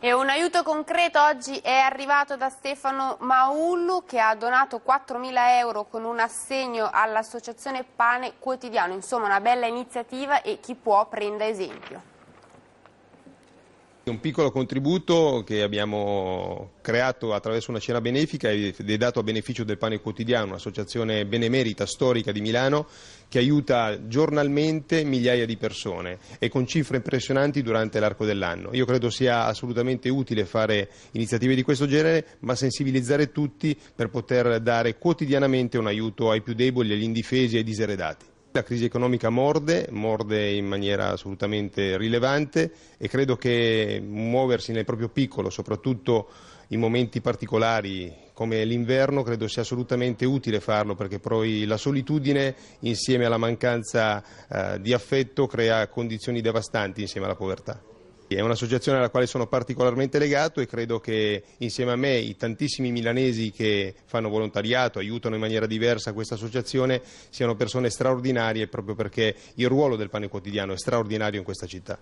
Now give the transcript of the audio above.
E un aiuto concreto oggi è arrivato da Stefano Maullu che ha donato 4.000 euro con un assegno all'associazione Pane Quotidiano. Insomma una bella iniziativa e chi può prenda esempio. Un piccolo contributo che abbiamo creato attraverso una cena benefica ed è dato a beneficio del Pane Quotidiano, un'associazione benemerita storica di Milano che aiuta giornalmente migliaia di persone e con cifre impressionanti durante l'arco dell'anno. Io credo sia assolutamente utile fare iniziative di questo genere, ma sensibilizzare tutti per poter dare quotidianamente un aiuto ai più deboli, agli indifesi e ai diseredati la crisi economica morde, morde in maniera assolutamente rilevante e credo che muoversi nel proprio piccolo, soprattutto in momenti particolari come l'inverno, credo sia assolutamente utile farlo perché poi la solitudine insieme alla mancanza eh, di affetto crea condizioni devastanti insieme alla povertà. È un'associazione alla quale sono particolarmente legato e credo che insieme a me i tantissimi milanesi che fanno volontariato, aiutano in maniera diversa questa associazione, siano persone straordinarie proprio perché il ruolo del pane quotidiano è straordinario in questa città.